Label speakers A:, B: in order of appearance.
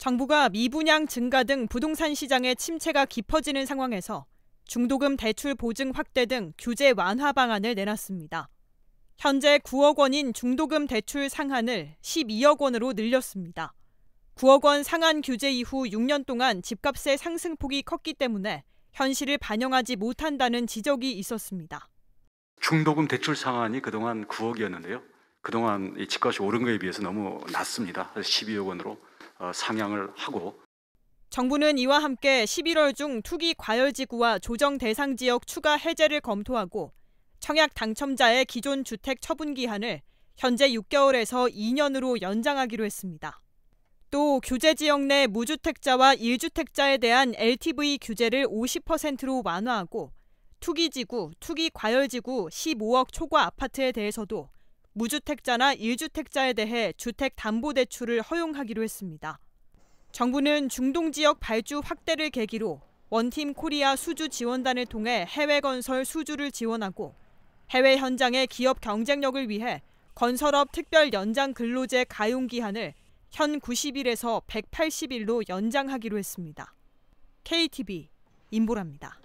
A: 정부가 미분양 증가 등 부동산 시장의 침체가 깊어지는 상황에서 중도금 대출 보증 확대 등 규제 완화 방안을 내놨습니다. 현재 9억 원인 중도금 대출 상한을 12억 원으로 늘렸습니다. 9억 원 상한 규제 이후 6년 동안 집값의 상승폭이 컸기 때문에 현실을 반영하지 못한다는 지적이 있었습니다.
B: 중도금 대출 상한이 그동안 9억이었는데요. 그동안 집값이 오른 거에 비해서 너무 낮습니다. 12억 원으로 어, 상향을 하고
A: 정부는 이와 함께 11월 중 투기 과열지구와 조정 대상 지역 추가 해제를 검토하고 청약 당첨자의 기존 주택 처분 기한을 현재 6개월에서 2년으로 연장하기로 했습니다. 또 규제 지역 내 무주택자와 1주택자에 대한 LTV 규제를 50%로 완화하고 투기지구, 투기 과열지구 15억 초과 아파트에 대해서도 무주택자나 1주택자에 대해 주택담보대출을 허용하기로 했습니다. 정부는 중동 지역 발주 확대를 계기로 원팀 코리아 수주 지원단을 통해 해외 건설 수주를 지원하고 해외 현장의 기업 경쟁력을 위해 건설업 특별 연장 근로제 가용 기한을 현 90일에서 180일로 연장하기로 했습니다. KTV 임보라입니다.